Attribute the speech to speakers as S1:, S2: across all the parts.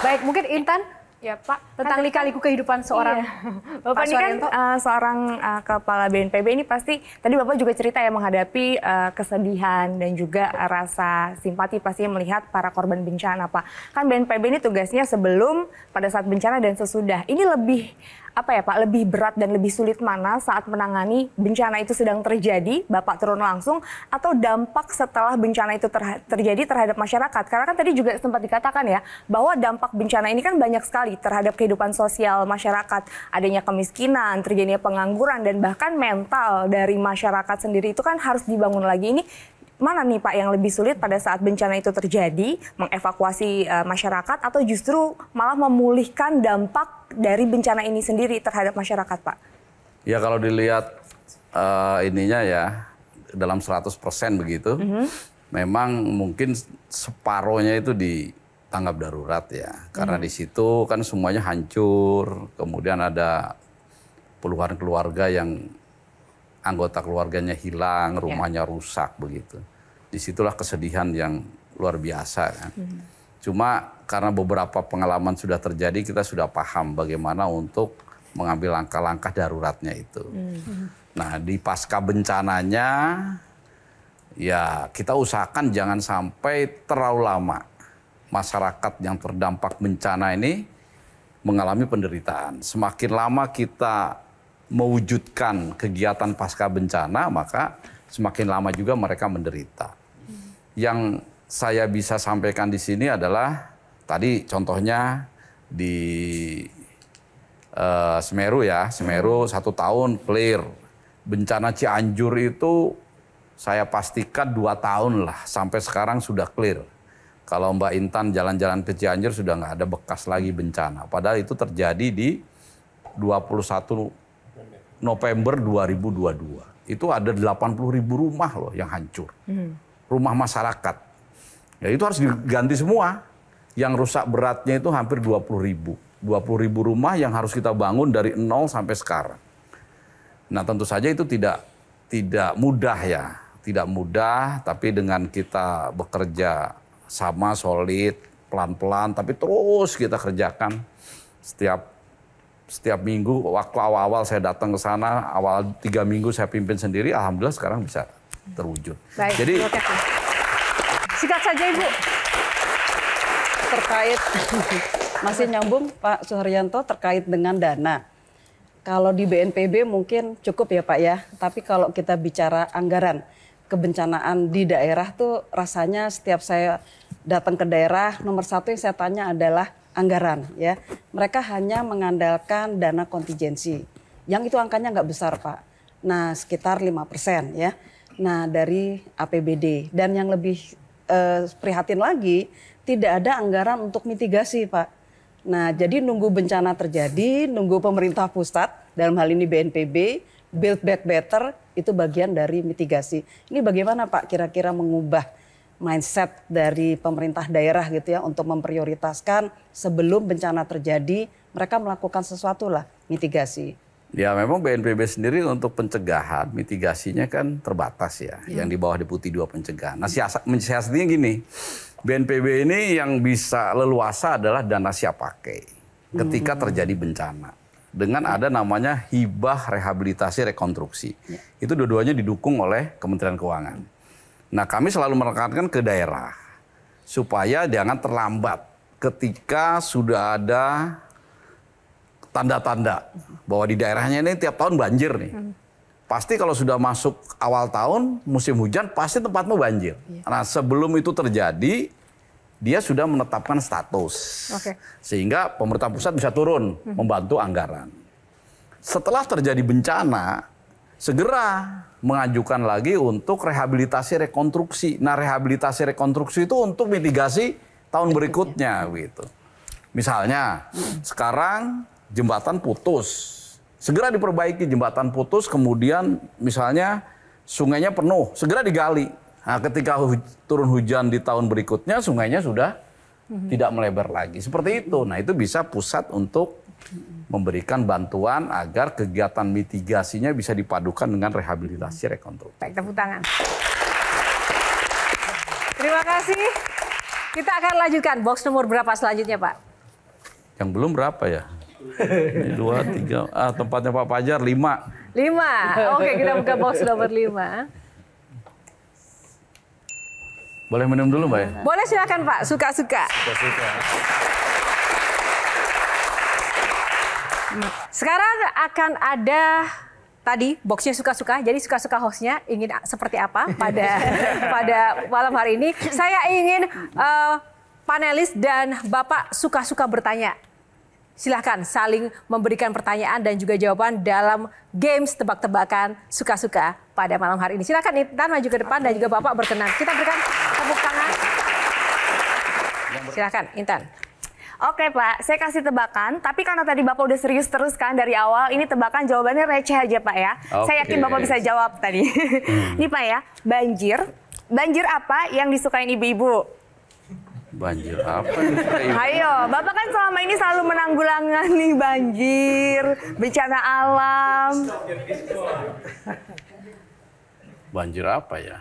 S1: Baik, mungkin Intan Ya Pak, tentang lika-liku kan? kehidupan seorang iya. Bapak Pak ini kan uh, seorang uh, kepala BNPB ini pasti tadi Bapak juga cerita ya menghadapi uh, kesedihan dan juga uh, rasa simpati pasti melihat para korban bencana Pak. Kan BNPB ini tugasnya sebelum, pada saat bencana dan sesudah. Ini lebih apa ya Pak, lebih berat dan lebih sulit mana saat menangani bencana itu sedang terjadi, Bapak turun langsung atau dampak setelah bencana itu terha- terjadi terhadap masyarakat? Karena kan tadi juga sempat dikatakan ya bahwa dampak bencana ini kan banyak sekali terhadap kehidupan sosial masyarakat, adanya kemiskinan, terjadinya pengangguran dan bahkan mental dari masyarakat sendiri itu kan harus dibangun lagi. Ini mana nih Pak yang lebih sulit pada saat bencana itu terjadi, mengevakuasi uh, masyarakat atau justru malah memulihkan dampak dari bencana ini sendiri terhadap masyarakat Pak?
S2: Ya kalau dilihat uh, ininya ya dalam 100% begitu, mm -hmm. memang mungkin separohnya itu di tanggap darurat ya. Karena hmm. di situ kan semuanya hancur, kemudian ada puluhan keluarga yang anggota keluarganya hilang, ya. rumahnya yeah. rusak begitu. Disitulah kesedihan yang luar biasa kan. Hmm. Cuma karena beberapa pengalaman sudah terjadi, kita sudah paham bagaimana untuk mengambil langkah-langkah daruratnya itu. Hmm. hmm. Nah di pasca bencananya, ya kita usahakan jangan sampai terlalu lama masyarakat yang terdampak bencana ini mengalami penderitaan. Semakin lama kita mewujudkan kegiatan pasca bencana, maka semakin lama juga mereka menderita. Yang saya bisa sampaikan di sini adalah tadi contohnya di uh, Semeru ya, Semeru satu tahun clear. Bencana Cianjur itu saya pastikan dua tahun lah sampai sekarang sudah clear. Kalau Mbak Intan jalan-jalan ke Cianjur sudah nggak ada bekas lagi bencana. Padahal itu terjadi di 21 November 2022. Itu ada 80 ribu rumah loh yang hancur. Hmm. Rumah masyarakat. Ya itu harus diganti semua. Yang rusak beratnya itu hampir 20 ribu. 20 ribu rumah yang harus kita bangun dari nol sampai sekarang. Nah tentu saja itu tidak tidak mudah ya. Tidak mudah tapi dengan kita bekerja sama solid, pelan-pelan, tapi terus kita kerjakan setiap setiap minggu waktu awal-awal saya datang ke sana awal tiga minggu saya pimpin sendiri alhamdulillah sekarang bisa terwujud.
S3: Baik, Jadi sikat saja ibu terkait masih nyambung Pak Suharyanto terkait dengan dana. Kalau di BNPB mungkin cukup ya Pak ya, tapi kalau kita bicara anggaran, kebencanaan di daerah tuh rasanya setiap saya datang ke daerah nomor satu yang saya tanya adalah anggaran ya mereka hanya mengandalkan dana kontingensi yang itu angkanya nggak besar pak nah sekitar lima persen ya nah dari APBD dan yang lebih eh, prihatin lagi tidak ada anggaran untuk mitigasi pak nah jadi nunggu bencana terjadi nunggu pemerintah pusat dalam hal ini BNPB build back better itu bagian dari mitigasi. Ini bagaimana Pak kira-kira mengubah mindset dari pemerintah daerah gitu ya untuk memprioritaskan sebelum bencana terjadi mereka melakukan sesuatu lah mitigasi.
S2: Ya memang BNPB sendiri untuk pencegahan mitigasinya kan terbatas ya, ya. yang di bawah deputi dua pencegahan. Nah siasat gini, BNPB ini yang bisa leluasa adalah dana siap pakai ketika hmm. terjadi bencana dengan ada namanya hibah rehabilitasi rekonstruksi. Ya. Itu dua-duanya didukung oleh Kementerian Keuangan. Nah, kami selalu menekankan ke daerah supaya jangan terlambat ketika sudah ada tanda-tanda bahwa di daerahnya ini tiap tahun banjir nih. Hmm. Pasti kalau sudah masuk awal tahun musim hujan pasti tempatmu banjir. Iya. Nah, sebelum itu terjadi dia sudah menetapkan status. Okay. Sehingga pemerintah pusat bisa turun hmm. membantu anggaran. Setelah terjadi bencana, segera mengajukan lagi untuk rehabilitasi rekonstruksi. Nah, rehabilitasi rekonstruksi itu untuk mitigasi tahun berikutnya gitu. Misalnya, hmm. sekarang jembatan putus. Segera diperbaiki jembatan putus, kemudian misalnya sungainya penuh, segera digali Nah, ketika hu turun hujan di tahun berikutnya sungainya sudah mm-hmm. tidak melebar lagi. Seperti itu. Nah, itu bisa pusat untuk memberikan bantuan agar kegiatan mitigasinya bisa dipadukan dengan rehabilitasi rekonstruksi.
S3: Baik, tepuk tangan. Terima kasih. Kita akan lanjutkan box nomor berapa selanjutnya, Pak?
S2: Yang belum berapa ya? Ini dua, tiga, ah, tempatnya Pak Pajar lima.
S3: Lima, oke kita buka box nomor lima.
S2: Boleh minum dulu Mbak ya? Boleh
S3: silakan Pak, suka-suka. Suka-suka. Sekarang akan ada tadi boxnya suka-suka, jadi suka-suka hostnya ingin seperti apa pada pada malam hari ini. Saya ingin uh, panelis dan bapak suka-suka bertanya. Silahkan saling memberikan pertanyaan dan juga jawaban dalam games tebak-tebakan suka-suka pada malam
S1: hari ini. Silahkan Intan maju ke depan dan juga bapak berkenan. Kita berikan Silakan, Intan. Oke Pak, saya kasih tebakan, tapi karena tadi Bapak udah serius terus kan dari awal, ini tebakan jawabannya receh aja Pak ya. Okay. Saya yakin Bapak bisa jawab tadi. Hmm. Pak ya, banjir. Banjir apa yang disukain ibu-ibu?
S2: Banjir apa yang Ayo,
S1: Bapak kan selama ini selalu menanggulangan nih banjir, bencana alam.
S2: Banjir apa ya?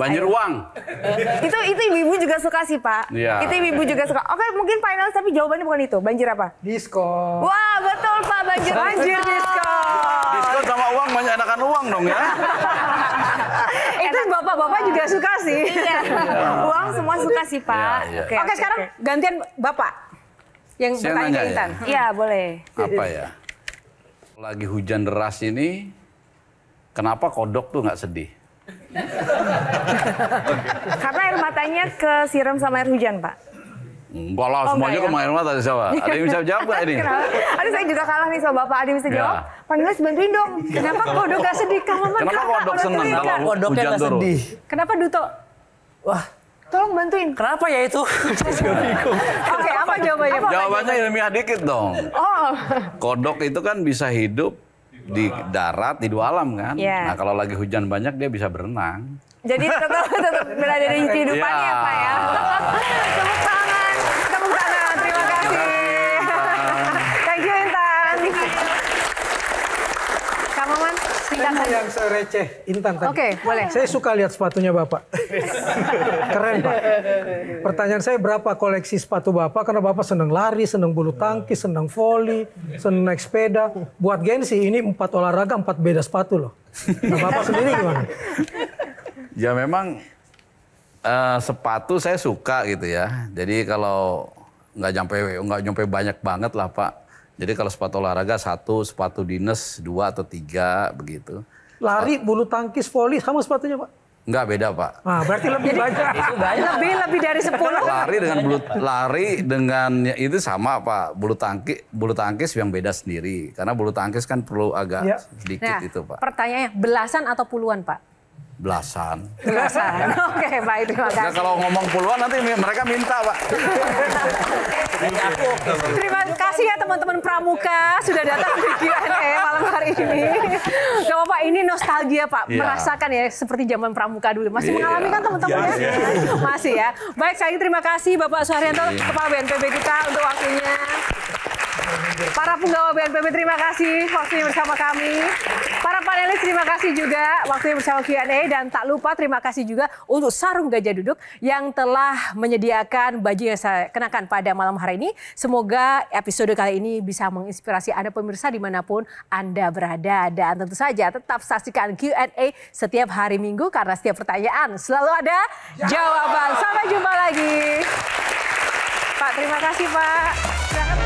S2: Banjir uang.
S1: itu itu ibu-ibu juga suka sih pak. Ya. Itu ibu-ibu juga suka. Oke mungkin final tapi jawabannya bukan itu. Banjir apa? Disko. Wah betul pak banjir. Banjir diskon. Diskon sama uang banyak enakan uang dong ya. itu bapak-bapak juga suka sih. Iya. iya. uang semua suka sih pak. Ya, ya. Oke, Oke, sekarang gantian bapak yang Saya bertanya ke ya. Intan. Iya ya, boleh.
S2: Apa ya? Lagi hujan deras ini, kenapa kodok tuh nggak sedih?
S1: Karena air matanya ke siram sama air hujan, Pak.
S2: Enggak lah, oh, semuanya ke ya? air mata siapa? Ada yang bisa jawab gak ini?
S1: Aduh, saya juga kalah nih sama Bapak. Ada yang bisa ya. jawab? Ya. Panulis bantuin dong. Kenapa kodok gak sedih? Kalau Kenapa kodok seneng kalau Kodoknya hujan turun? Sedih. Kenapa Duto? Wah, Tolong bantuin. Kenapa ya itu?
S3: Oke, okay, Oke, apa jawabannya? Apa jawabannya
S2: ilmiah dikit dong. Oh. Kodok itu kan bisa hidup di darat di dua alam kan. Ya. Nah kalau lagi hujan banyak dia bisa berenang.
S1: Jadi tetap tetap berada di kehidupannya ya, Pak ya. Iya. Tepuk tangan. yang
S3: Saya yang Intan tadi. Oke, okay, boleh. Saya suka lihat sepatunya Bapak. Keren, Pak. Pertanyaan saya berapa koleksi sepatu Bapak? Karena Bapak senang lari, senang bulu tangkis, senang voli, senang naik sepeda. Buat Gensi ini empat olahraga, empat beda sepatu loh. Nah, Bapak sendiri gimana?
S2: Ya memang uh, sepatu saya suka gitu ya. Jadi kalau nggak nyampe nggak nyampe banyak banget lah Pak jadi kalau sepatu olahraga satu, sepatu dinas dua atau tiga begitu.
S3: Lari, bulu tangkis, voli, sama sepatunya pak?
S2: Enggak beda pak.
S3: Nah, berarti lebih banyak. itu banyak. Lebih lebih dari sepuluh. Lari dengan bulu
S2: lari dengan ya, itu sama pak. Bulu tangkis bulu tangkis yang beda sendiri karena bulu tangkis kan perlu agak ya. sedikit nah, itu pak.
S3: Pertanyaannya belasan atau puluhan pak?
S2: Belasan.
S3: Belasan. Oke okay, baik terima kasih. Nah, kalau
S2: ngomong puluhan nanti mereka minta
S3: pak. terima kasih kasih ya teman-teman Pramuka sudah datang di Q&A malam hari ini. Gak apa-apa, ini nostalgia Pak. Yeah. Merasakan ya seperti zaman Pramuka dulu. Masih yeah. mengalami kan teman-teman yeah. ya? Yeah. Masih ya. Baik, saya terima kasih Bapak Suharyanto, yeah. Kepala BNPB kita untuk waktunya. Para penggawa BNPB terima kasih waktunya bersama kami. Para panelis terima kasih juga waktunya bersama Q&A dan tak lupa terima kasih juga untuk sarung gajah duduk yang telah menyediakan baju yang saya kenakan pada malam hari ini. Semoga episode kali ini bisa menginspirasi Anda pemirsa dimanapun Anda berada. Dan tentu saja tetap saksikan Q&A setiap hari Minggu karena setiap pertanyaan selalu ada jawaban. Sampai jumpa lagi. Pak, terima kasih Pak. kasih.